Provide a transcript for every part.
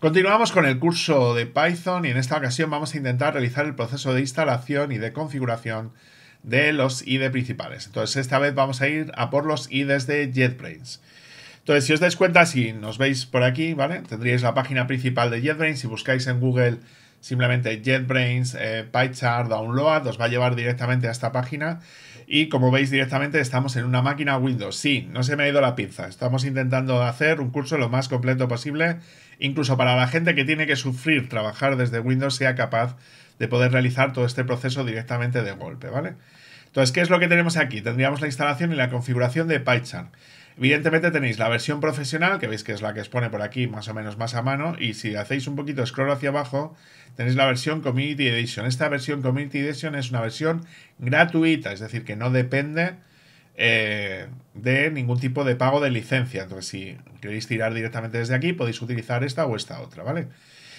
Continuamos con el curso de Python y en esta ocasión vamos a intentar realizar el proceso de instalación y de configuración de los IDE principales. Entonces esta vez vamos a ir a por los IDEs de JetBrains. Entonces si os dais cuenta, si nos veis por aquí, ¿vale? Tendríais la página principal de JetBrains. Si buscáis en Google simplemente JetBrains, eh, Download, os va a llevar directamente a esta página y como veis directamente estamos en una máquina Windows. Sí, no se me ha ido la pinza. Estamos intentando hacer un curso lo más completo posible, incluso para la gente que tiene que sufrir trabajar desde Windows sea capaz de poder realizar todo este proceso directamente de golpe, ¿vale? Entonces, ¿qué es lo que tenemos aquí? Tendríamos la instalación y la configuración de PyCharm. Evidentemente tenéis la versión profesional, que veis que es la que os pone por aquí más o menos más a mano, y si hacéis un poquito scroll hacia abajo, tenéis la versión Community Edition. Esta versión Community Edition es una versión gratuita, es decir, que no depende eh, de ningún tipo de pago de licencia. Entonces, si queréis tirar directamente desde aquí, podéis utilizar esta o esta otra, ¿vale?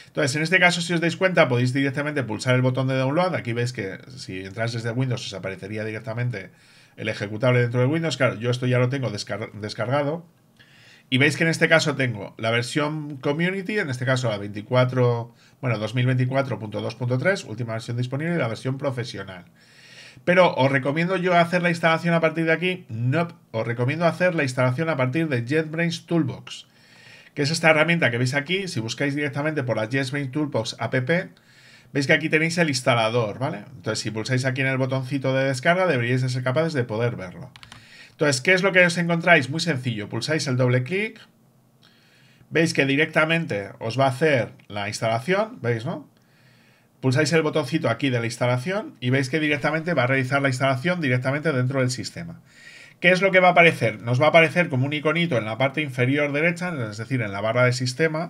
Entonces, en este caso, si os dais cuenta, podéis directamente pulsar el botón de download. Aquí veis que si entráis desde Windows os aparecería directamente el ejecutable dentro de Windows. Claro, yo esto ya lo tengo descargado. Y veis que en este caso tengo la versión Community, en este caso la 24, bueno, 2024.2.3, última versión disponible, y la versión profesional. Pero os recomiendo yo hacer la instalación a partir de aquí. No, os recomiendo hacer la instalación a partir de JetBrains Toolbox, que es esta herramienta que veis aquí. Si buscáis directamente por la JetBrains Toolbox app, veis que aquí tenéis el instalador, ¿vale? Entonces, si pulsáis aquí en el botoncito de descarga, deberíais ser capaces de poder verlo. Entonces, ¿qué es lo que os encontráis? Muy sencillo, pulsáis el doble clic, veis que directamente os va a hacer la instalación, ¿veis, no? Pulsáis el botoncito aquí de la instalación y veis que directamente va a realizar la instalación directamente dentro del sistema. ¿Qué es lo que va a aparecer? Nos va a aparecer como un iconito en la parte inferior derecha, es decir, en la barra de sistema,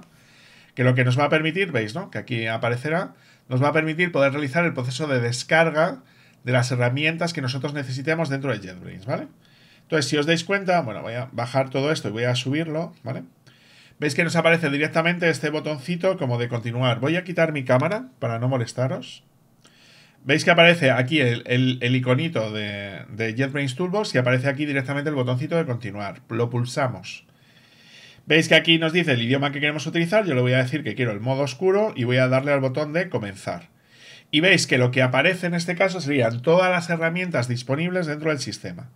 que lo que nos va a permitir, veis, ¿no? Que aquí aparecerá, nos va a permitir poder realizar el proceso de descarga de las herramientas que nosotros necesitemos dentro de JetBrains, ¿vale? Entonces, si os dais cuenta, bueno, voy a bajar todo esto y voy a subirlo, ¿vale? Veis que nos aparece directamente este botoncito como de continuar. Voy a quitar mi cámara para no molestaros. Veis que aparece aquí el, el, iconito de, de JetBrains Toolbox y aparece aquí directamente el botoncito de continuar. Lo pulsamos. Veis que aquí nos dice el idioma que queremos utilizar, yo le voy a decir que quiero el modo oscuro y voy a darle al botón de comenzar. Y veis que lo que aparece en este caso serían todas las herramientas disponibles dentro del sistema.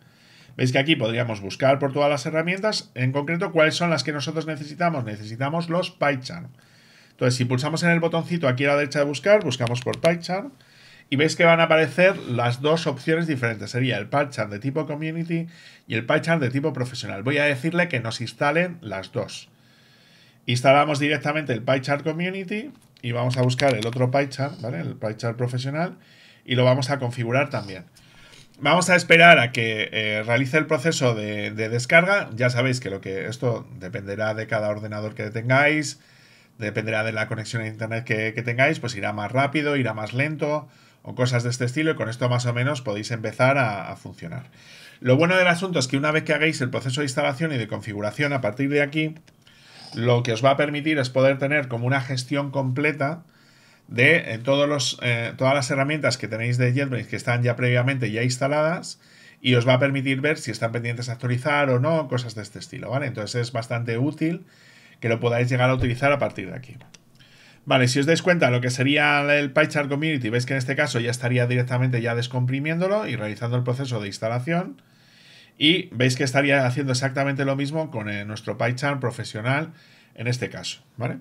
Veis que aquí podríamos buscar por todas las herramientas, en concreto cuáles son las que nosotros necesitamos. Necesitamos los PyCharm. Entonces, si pulsamos en el botoncito aquí a la derecha de buscar, buscamos por PyCharm y veis que van a aparecer las dos opciones diferentes. Sería el PyCharm de tipo Community y el PyCharm de tipo Profesional. Voy a decirle que nos instalen las dos. Instalamos directamente el PyChart Community y vamos a buscar el otro PyChart, ¿vale? El PyChart Profesional y lo vamos a configurar también. Vamos a esperar a que eh, realice el proceso de, descarga. Ya sabéis que, lo que esto dependerá de cada ordenador que tengáis, dependerá de la conexión a internet que tengáis, pues irá más rápido, irá más lento o cosas de este estilo y con esto más o menos podéis empezar a, funcionar. Lo bueno del asunto es que una vez que hagáis el proceso de instalación y de configuración a partir de aquí, lo que os va a permitir es poder tener como una gestión completa de eh, todos los, eh, todas las herramientas que tenéis de JetBrains que están ya previamente ya instaladas y os va a permitir ver si están pendientes de actualizar o no, cosas de este estilo, ¿vale? Entonces es bastante útil que lo podáis llegar a utilizar a partir de aquí. Vale, si os dais cuenta lo que sería el PyCharm Community, veis que en este caso ya estaría directamente ya descomprimiéndolo y realizando el proceso de instalación. Y veis que estaría haciendo exactamente lo mismo con eh, nuestro PyCharm profesional en este caso, ¿vale?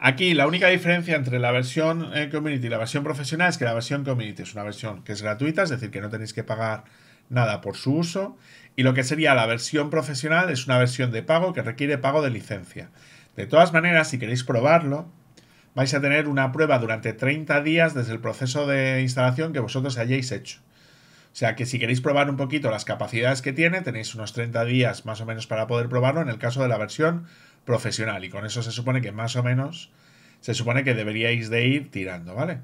Aquí la única diferencia entre la versión eh, Community y la versión profesional es que la versión Community es una versión que es gratuita, es decir, que no tenéis que pagar nada por su uso. Y lo que sería la versión profesional es una versión de pago que requiere pago de licencia. De todas maneras, si queréis probarlo, vais a tener una prueba durante 30 días desde el proceso de instalación que vosotros hayáis hecho. O sea que si queréis probar un poquito las capacidades que tiene, tenéis unos 30 días más o menos para poder probarlo en el caso de la versión profesional. Y con eso se supone que más o menos se supone que deberíais de ir tirando, ¿vale?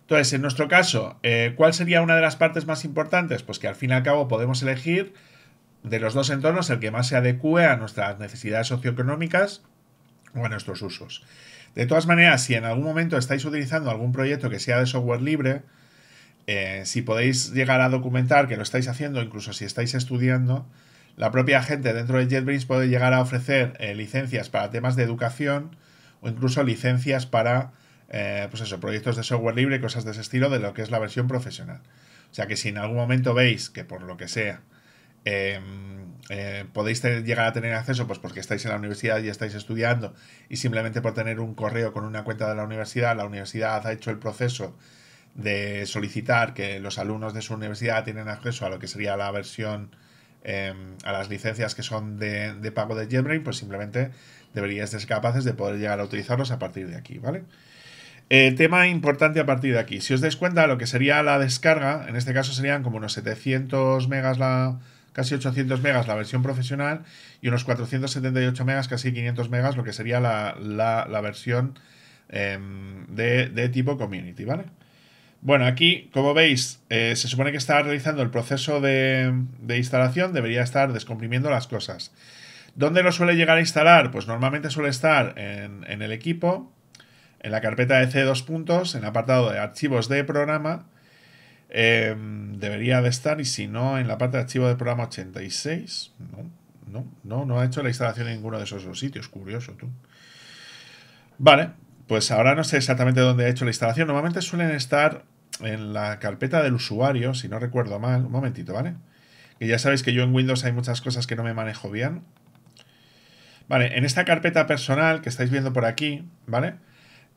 Entonces, en nuestro caso, eh, ¿cuál sería una de las partes más importantes? Pues que al fin y al cabo podemos elegir de los dos entornos el que más se adecue a nuestras necesidades socioeconómicas o a nuestros usos. De todas maneras, si en algún momento estáis utilizando algún proyecto que sea de software libre, eh, si podéis llegar a documentar que lo estáis haciendo, incluso si estáis estudiando, la propia gente dentro de JetBrains puede llegar a ofrecer eh, licencias para temas de educación o incluso licencias para eh, pues proyectos de software libre, cosas de ese estilo, de lo que es la versión profesional. O sea que si en algún momento veis que por lo que sea Em, eh, podéis llegar a tener acceso pues porque estáis en la universidad y estáis estudiando y simplemente por tener un correo con una cuenta de la universidad, la universidad ha hecho el proceso de solicitar que los alumnos de su universidad tienen acceso a lo que sería la versión em, a las licencias que son de, pago de JetBrain, pues simplemente deberíais ser capaces de poder llegar a utilizarlos a partir de aquí, ¿vale? El tema importante a partir de aquí. Si os dais cuenta, lo que sería la descarga, en este caso serían como unos 700 megas la, casi 800 megas la versión profesional y unos 478 megas, casi 500 megas, lo que sería la, versión em, de, tipo community, ¿vale? Bueno, aquí, como veis, eh, se supone que está realizando el proceso de, instalación, debería estar descomprimiendo las cosas. ¿Dónde lo suele llegar a instalar? Pues normalmente suele estar en, el equipo, en la carpeta de C2 puntos, en el apartado de archivos de programa, Em, debería de estar, y si no, en la parte de archivo del programa 86. No, no, no, no ha hecho la instalación en ninguno de esos dos sitios. Curioso, tú. Vale, pues ahora no sé exactamente dónde ha hecho la instalación. Normalmente suelen estar en la carpeta del usuario, si no recuerdo mal. Un momentito, ¿vale? Que ya sabéis que yo en Windows hay muchas cosas que no me manejo bien. Vale, en esta carpeta personal que estáis viendo por aquí, ¿vale? vale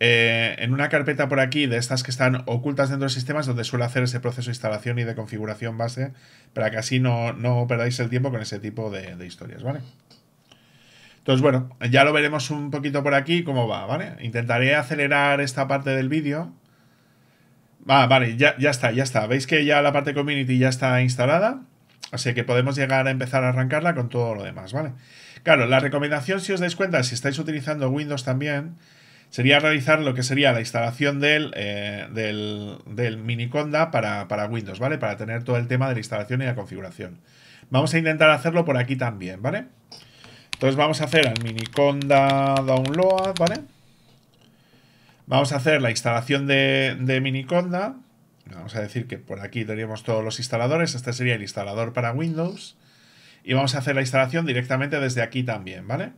eh, en una carpeta por aquí de estas que están ocultas dentro de sistemas donde suele hacer ese proceso de instalación y de configuración base para que así no, perdáis el tiempo con ese tipo de, historias, ¿vale? Entonces, bueno, ya lo veremos un poquito por aquí cómo va, ¿vale? Intentaré acelerar esta parte del vídeo. Ah, vale, ya, ya está, ya está. Veis que ya la parte community ya está instalada. Así que podemos llegar a empezar a arrancarla con todo lo demás, ¿vale? Claro, la recomendación, si os dais cuenta, si estáis utilizando Windows también, sería realizar lo que sería la instalación del, eh, del, miniconda para, Windows, ¿vale? Para tener todo el tema de la instalación y la configuración. Vamos a intentar hacerlo por aquí también, ¿vale? Entonces vamos a hacer el miniconda download, ¿vale? Vamos a hacer la instalación de, de miniconda. Vamos a decir que por aquí teníamos todos los instaladores. Este sería el instalador para Windows. Y vamos a hacer la instalación directamente desde aquí también, ¿vale? vale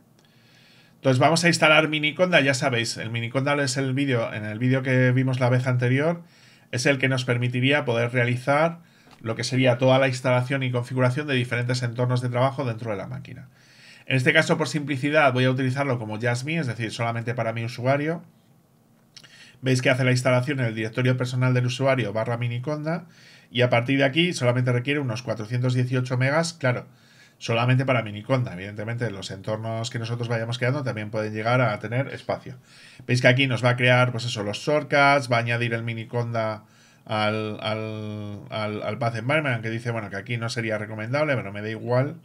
entonces vamos a instalar Miniconda, ya sabéis, el Miniconda es el vídeo, en el vídeo que vimos la vez anterior, es el que nos permitiría poder realizar lo que sería toda la instalación y configuración de diferentes entornos de trabajo dentro de la máquina. En este caso, por simplicidad, voy a utilizarlo como Jasmine, es decir, solamente para mi usuario. Veis que hace la instalación en el directorio personal del usuario barra miniconda y a partir de aquí solamente requiere unos 418 megas. Claro, solamente para Miniconda. Evidentemente, los entornos que nosotros vayamos creando también pueden llegar a tener espacio. Veis que aquí nos va a crear, pues eso, los shortcuts, va a añadir el Miniconda al, al, al, al Path Environment, que dice, bueno, que aquí no sería recomendable, pero me da igual.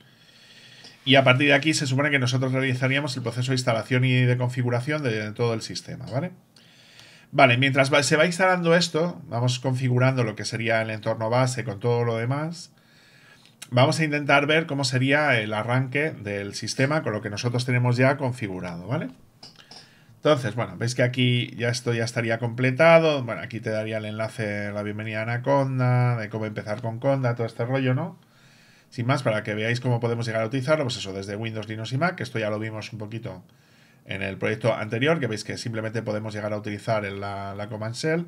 Y a partir de aquí se supone que nosotros realizaríamos el proceso de instalación y de configuración de todo el sistema, ¿vale? Vale, mientras se va instalando esto, vamos configurando lo que sería el entorno base con todo lo demás vamos a intentar ver cómo sería el arranque del sistema con lo que nosotros tenemos ya configurado, ¿vale? Entonces, bueno, veis que aquí ya esto ya estaría completado. Bueno, aquí te daría el enlace, la bienvenida a Anaconda, de cómo empezar con Conda, todo este rollo, ¿no? Sin más, para que veáis cómo podemos llegar a utilizarlo, pues eso, desde Windows, Linux y Mac, que esto ya lo vimos un poquito en el proyecto anterior, que veis que simplemente podemos llegar a utilizar en la, la Command Shell,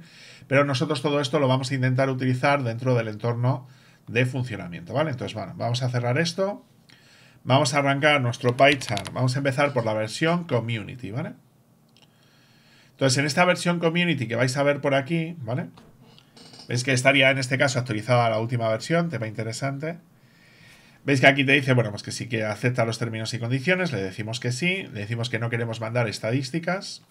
pero nosotros todo esto lo vamos a intentar utilizar dentro del entorno de funcionamiento, ¿vale? Entonces, bueno, vamos a cerrar esto. Vamos a arrancar nuestro PyCharm, Vamos a empezar por la versión community, ¿vale? Entonces, en esta versión community que vais a ver por aquí, ¿vale? Veis que estaría en este caso actualizada la última versión, tema interesante. Veis que aquí te dice, bueno, pues que sí que acepta los términos y condiciones, le decimos que sí, le decimos que no queremos mandar estadísticas.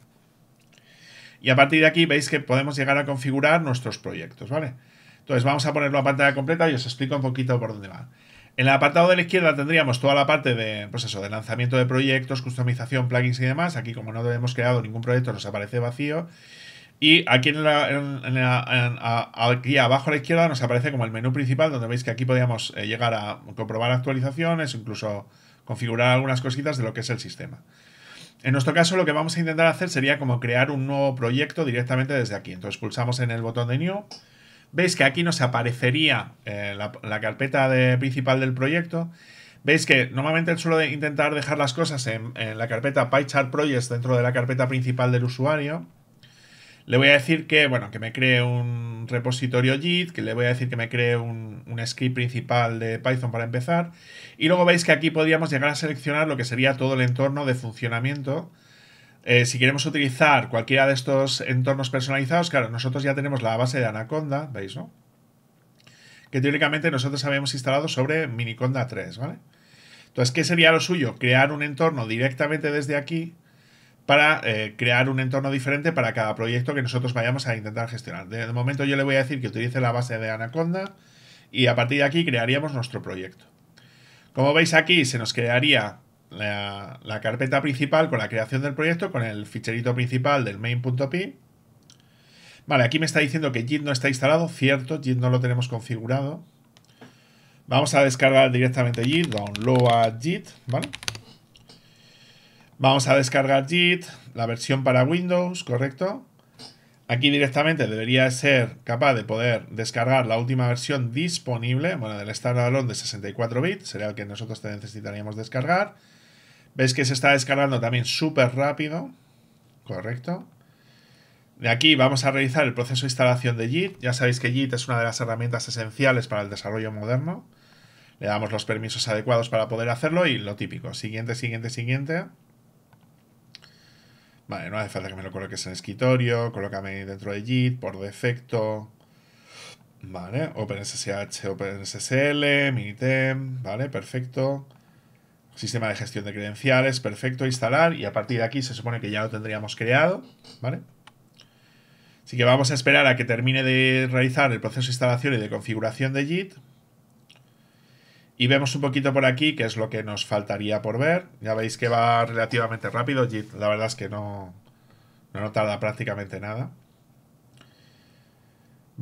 Y a partir de aquí veis que podemos llegar a configurar nuestros proyectos, ¿vale? vale entonces vamos a ponerlo a pantalla completa y os explico un poquito por dónde va. En el apartado de la izquierda tendríamos toda la parte de, pues de lanzamiento de proyectos, customización, plugins y demás. Aquí como no hemos creado ningún proyecto nos aparece vacío. Y aquí, aquí abajo a la izquierda nos aparece como el menú principal donde veis que aquí podríamos eh, llegar a comprobar actualizaciones, incluso configurar algunas cositas de lo que es el sistema. En nuestro caso lo que vamos a intentar hacer sería como crear un nuevo proyecto directamente desde aquí. Entonces pulsamos en el botón de New Veis que aquí nos aparecería eh, la, carpeta principal del proyecto. Veis que normalmente suelo de intentar dejar las cosas en, la carpeta PyChart Projects dentro de la carpeta principal del usuario. Le voy a decir que, bueno, que me cree un repositorio JIT, que le voy a decir que me cree un, un, script principal de Python para empezar. Y luego veis que aquí podríamos llegar a seleccionar lo que sería todo el entorno de funcionamiento eh, si queremos utilizar cualquiera de estos entornos personalizados, claro, nosotros ya tenemos la base de Anaconda, ¿veis, no? Que teóricamente nosotros habíamos instalado sobre Miniconda 3, ¿vale? Entonces, ¿qué sería lo suyo? Crear un entorno directamente desde aquí para eh, crear un entorno diferente para cada proyecto que nosotros vayamos a intentar gestionar. De, de momento yo le voy a decir que utilice la base de Anaconda y a partir de aquí crearíamos nuestro proyecto. Como veis aquí, se nos crearía la, carpeta principal con la creación del proyecto, con el ficherito principal del main.py. Vale, aquí me está diciendo que JIT no está instalado, cierto, JIT no lo tenemos configurado. Vamos a descargar directamente JIT, download Git, ¿vale? Vamos a descargar JIT, la versión para Windows, ¿correcto? Aquí directamente debería ser capaz de poder descargar la última versión disponible, bueno, del standalone de 64 bits, sería el que nosotros necesitaríamos descargar. Veis que se está descargando también súper rápido. Correcto. De aquí vamos a realizar el proceso de instalación de JIT. Ya sabéis que JIT es una de las herramientas esenciales para el desarrollo moderno. Le damos los permisos adecuados para poder hacerlo y lo típico. Siguiente, siguiente, siguiente. Vale, no hace falta que me lo coloques en escritorio, colócame dentro de JIT por defecto. Vale, OpenSSH, OpenSSL, Minitem, vale, perfecto. Sistema de gestión de credenciales, perfecto, instalar y a partir de aquí se supone que ya lo tendríamos creado, ¿vale? Así que vamos a esperar a que termine de realizar el proceso de instalación y de configuración de JIT. Y vemos un poquito por aquí qué es lo que nos faltaría por ver. Ya veis que va relativamente rápido JIT, la verdad es que no, no tarda prácticamente nada.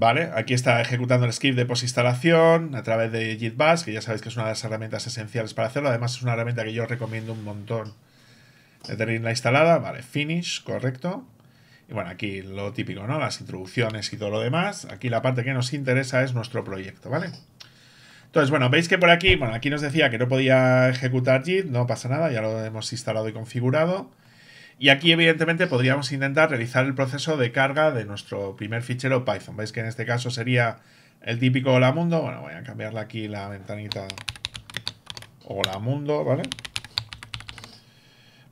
¿Vale? Aquí está ejecutando el script de postinstalación a través de JITBUS, que ya sabéis que es una de las herramientas esenciales para hacerlo. Además, es una herramienta que yo recomiendo un montón de tenerla instalada. Vale, finish, correcto. Y bueno, aquí lo típico, ¿no? Las introducciones y todo lo demás. Aquí la parte que nos interesa es nuestro proyecto, ¿vale? Entonces, bueno, veis que por aquí, bueno, aquí nos decía que no podía ejecutar Git, no pasa nada, ya lo hemos instalado y configurado. Y aquí, evidentemente, podríamos intentar realizar el proceso de carga de nuestro primer fichero Python. Veis que en este caso sería el típico hola mundo. Bueno, voy a cambiarle aquí la ventanita hola mundo, ¿vale?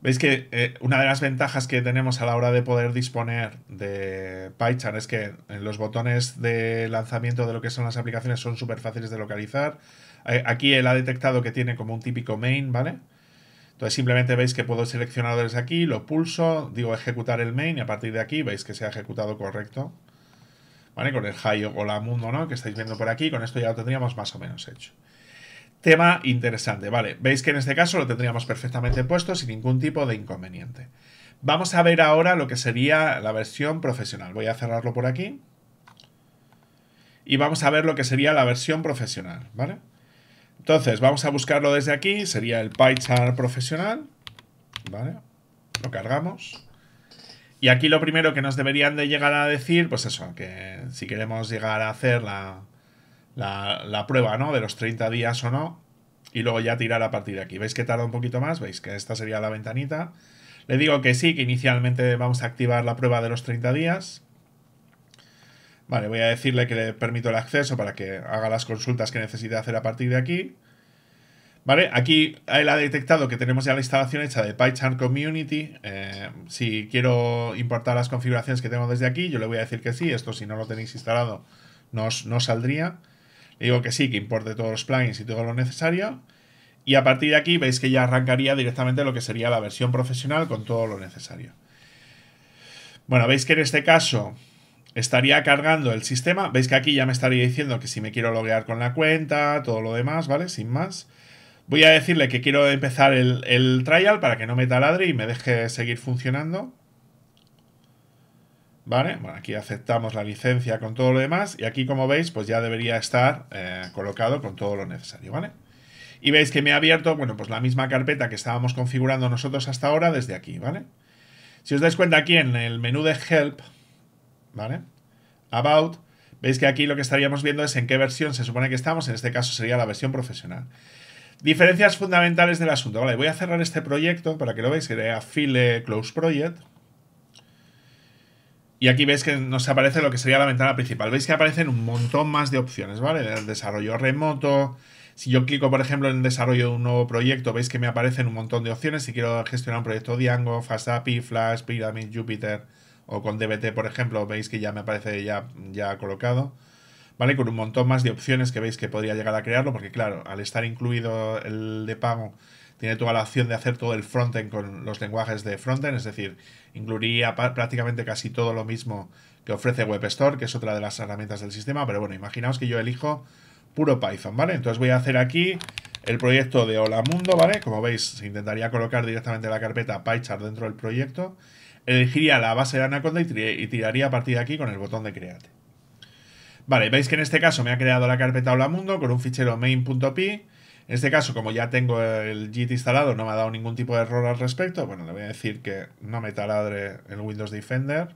Veis que eh, una de las ventajas que tenemos a la hora de poder disponer de PyCharm es que eh, los botones de lanzamiento de lo que son las aplicaciones son súper fáciles de localizar. Eh, aquí él ha detectado que tiene como un típico main, ¿vale? vale entonces simplemente veis que puedo seleccionar desde aquí, lo pulso, digo ejecutar el main y a partir de aquí veis que se ha ejecutado correcto. ¿Vale? Con el high o la mundo, ¿no? Que estáis viendo por aquí, con esto ya lo tendríamos más o menos hecho. Tema interesante, ¿vale? Veis que en este caso lo tendríamos perfectamente puesto sin ningún tipo de inconveniente. Vamos a ver ahora lo que sería la versión profesional. Voy a cerrarlo por aquí. Y vamos a ver lo que sería la versión profesional, ¿vale? vale entonces, vamos a buscarlo desde aquí. Sería el PyChar profesional. ¿Vale? Lo cargamos. Y aquí lo primero que nos deberían de llegar a decir, pues eso, que si queremos llegar a hacer la, prueba, ¿no? De los 30 días o no. Y luego ya tirar a partir de aquí. ¿Veis que tarda un poquito más? ¿Veis que esta sería la ventanita? Le digo que sí, que inicialmente vamos a activar la prueba de los 30 días. Vale, voy a decirle que le permito el acceso para que haga las consultas que necesite hacer a partir de aquí. Vale, aquí él ha detectado que tenemos ya la instalación hecha de PyCharm Community. Eh, si quiero importar las configuraciones que tengo desde aquí, yo le voy a decir que sí. Esto si no lo tenéis instalado no, no saldría. Le digo que sí, que importe todos los plugins y todo lo necesario. Y a partir de aquí veis que ya arrancaría directamente lo que sería la versión profesional con todo lo necesario. Bueno, veis que en este caso estaría cargando el sistema. Veis que aquí ya me estaría diciendo que si me quiero loguear con la cuenta, todo lo demás, ¿vale? Sin más. Voy a decirle que quiero empezar el, trial para que no me taladre y me deje seguir funcionando. ¿Vale? Bueno, aquí aceptamos la licencia con todo lo demás y aquí, como veis, pues ya debería estar eh, colocado con todo lo necesario, ¿vale? Y veis que me ha abierto, bueno, pues la misma carpeta que estábamos configurando nosotros hasta ahora desde aquí, ¿vale? Si os dais cuenta aquí en el menú de Help, ¿vale? About. Veis que aquí lo que estaríamos viendo es en qué versión se supone que estamos, en este caso sería la versión profesional. Diferencias fundamentales del asunto. Vale, voy a cerrar este proyecto para que lo veáis, que a File Close Project. Y aquí veis que nos aparece lo que sería la ventana principal. Veis que aparecen un montón más de opciones, ¿vale? El desarrollo remoto. Si yo clico, por ejemplo, en desarrollo de un nuevo proyecto, veis que me aparecen un montón de opciones. Si quiero gestionar un proyecto Django, FastAPI, Flash, Pyramid, Jupyter, o con DBT, por ejemplo, veis que ya me aparece ya, ya colocado. ¿Vale? Con un montón más de opciones que veis que podría llegar a crearlo, porque claro, al estar incluido el de pago, tiene toda la opción de hacer todo el frontend con los lenguajes de frontend, es decir, incluiría prácticamente casi todo lo mismo que ofrece store que es otra de las herramientas del sistema, pero bueno, imaginaos que yo elijo puro Python, ¿vale? Entonces voy a hacer aquí el proyecto de Hola Mundo, ¿vale? Como veis, intentaría colocar directamente la carpeta PyChart dentro del proyecto elegiría la base de Anaconda y, tiraría a partir de aquí con el botón de Create. Vale, veis que en este caso me ha creado la carpeta Hola Mundo con un fichero main.py. En este caso, como ya tengo el JIT instalado, no me ha dado ningún tipo de error al respecto. Bueno, le voy a decir que no me taladre el Windows Defender.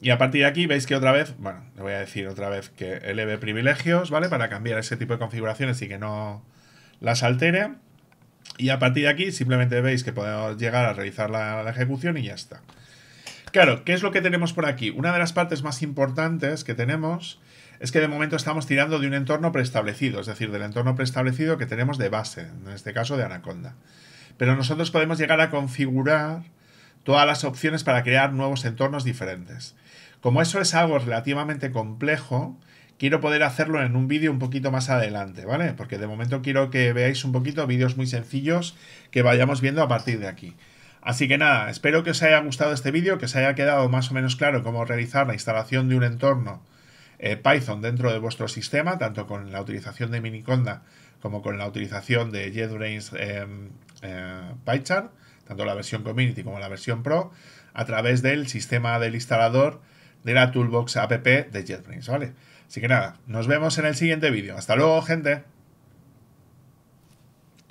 Y a partir de aquí veis que otra vez, bueno, le voy a decir otra vez que eleve privilegios, ¿vale? Para cambiar ese tipo de configuraciones y que no las altere. Y a partir de aquí simplemente veis que podemos llegar a realizar la, ejecución y ya está. Claro, ¿qué es lo que tenemos por aquí? Una de las partes más importantes que tenemos es que de momento estamos tirando de un entorno preestablecido, es decir, del entorno preestablecido que tenemos de base, en este caso de Anaconda. Pero nosotros podemos llegar a configurar todas las opciones para crear nuevos entornos diferentes. Como eso es algo relativamente complejo, Quiero poder hacerlo en un vídeo un poquito más adelante, ¿vale? Porque de momento quiero que veáis un poquito vídeos muy sencillos que vayamos viendo a partir de aquí. Así que nada, espero que os haya gustado este vídeo, que os haya quedado más o menos claro cómo realizar la instalación de un entorno eh, Python dentro de vuestro sistema, tanto con la utilización de Miniconda como con la utilización de JetBrains eh, eh tanto la versión Community como la versión Pro, a través del sistema del instalador de la Toolbox App de JetBrains, ¿vale? Así que nada, nos vemos en el siguiente vídeo. Hasta luego, gente.